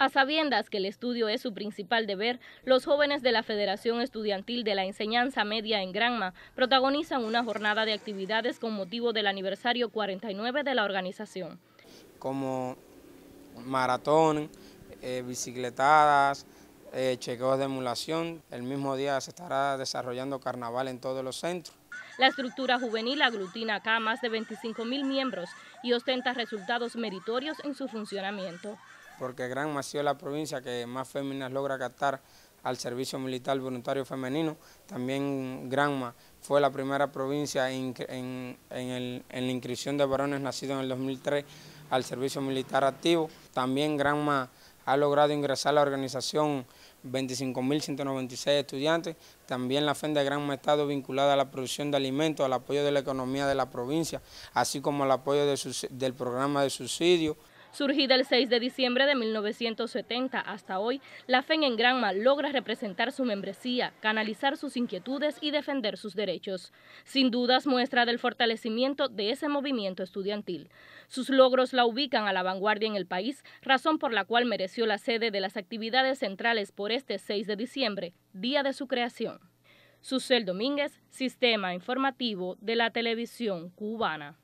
A sabiendas que el estudio es su principal deber, los jóvenes de la Federación Estudiantil de la Enseñanza Media en Granma protagonizan una jornada de actividades con motivo del aniversario 49 de la organización. Como maratón, eh, bicicletadas, eh, chequeos de emulación. El mismo día se estará desarrollando carnaval en todos los centros. La estructura juvenil aglutina acá más de 25 mil miembros y ostenta resultados meritorios en su funcionamiento porque Granma ha sido la provincia que más féminas logra captar al servicio militar voluntario femenino. También Granma fue la primera provincia en, la inscripción de varones nacidos en el 2003 al servicio militar activo. También Granma ha logrado ingresar a la organización 25.196 estudiantes. También la FEN de Granma ha estado vinculada a la producción de alimentos, al apoyo de la economía de la provincia, así como al apoyo del programa de subsidio. Surgida el 6 de diciembre de 1970 hasta hoy, la FEN en Granma logra representar su membresía, canalizar sus inquietudes y defender sus derechos. Sin dudas, muestra del fortalecimiento de ese movimiento estudiantil. Sus logros la ubican a la vanguardia en el país, razón por la cual mereció la sede de las actividades centrales por este 6 de diciembre, día de su creación. Susel Domínguez, Sistema Informativo de la Televisión Cubana.